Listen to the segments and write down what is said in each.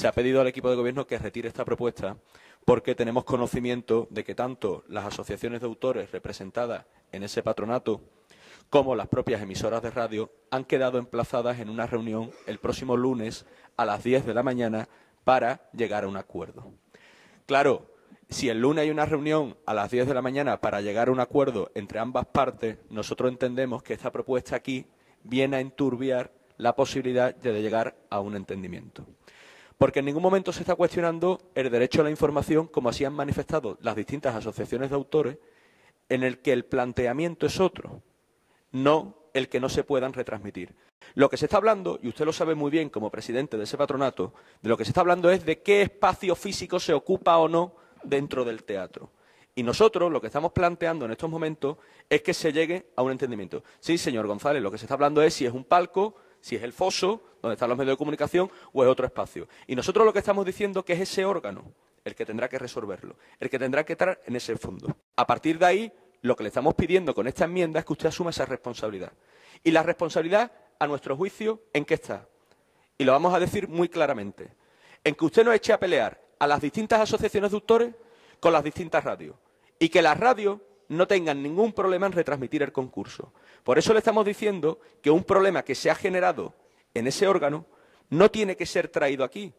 Se ha pedido al equipo de gobierno que retire esta propuesta porque tenemos conocimiento de que tanto las asociaciones de autores representadas en ese patronato como las propias emisoras de radio han quedado emplazadas en una reunión el próximo lunes a las diez de la mañana para llegar a un acuerdo. Claro, si el lunes hay una reunión a las diez de la mañana para llegar a un acuerdo entre ambas partes, nosotros entendemos que esta propuesta aquí viene a enturbiar la posibilidad de llegar a un entendimiento porque en ningún momento se está cuestionando el derecho a la información, como así han manifestado las distintas asociaciones de autores, en el que el planteamiento es otro, no el que no se puedan retransmitir. Lo que se está hablando, y usted lo sabe muy bien como presidente de ese patronato, de lo que se está hablando es de qué espacio físico se ocupa o no dentro del teatro. Y nosotros lo que estamos planteando en estos momentos es que se llegue a un entendimiento. Sí, señor González, lo que se está hablando es si es un palco, si es el foso, donde están los medios de comunicación, o es otro espacio. Y nosotros lo que estamos diciendo es que es ese órgano el que tendrá que resolverlo, el que tendrá que estar en ese fondo. A partir de ahí, lo que le estamos pidiendo con esta enmienda es que usted asuma esa responsabilidad. Y la responsabilidad, a nuestro juicio, ¿en qué está? Y lo vamos a decir muy claramente. En que usted nos eche a pelear a las distintas asociaciones de autores con las distintas radios. Y que las radios no tengan ningún problema en retransmitir el concurso. Por eso le estamos diciendo que un problema que se ha generado en ese órgano no tiene que ser traído aquí,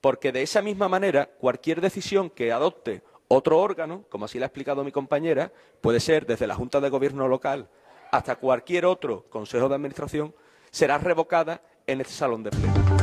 porque de esa misma manera cualquier decisión que adopte otro órgano, como así lo ha explicado mi compañera, puede ser desde la Junta de Gobierno local hasta cualquier otro Consejo de Administración, será revocada en este salón de pleno.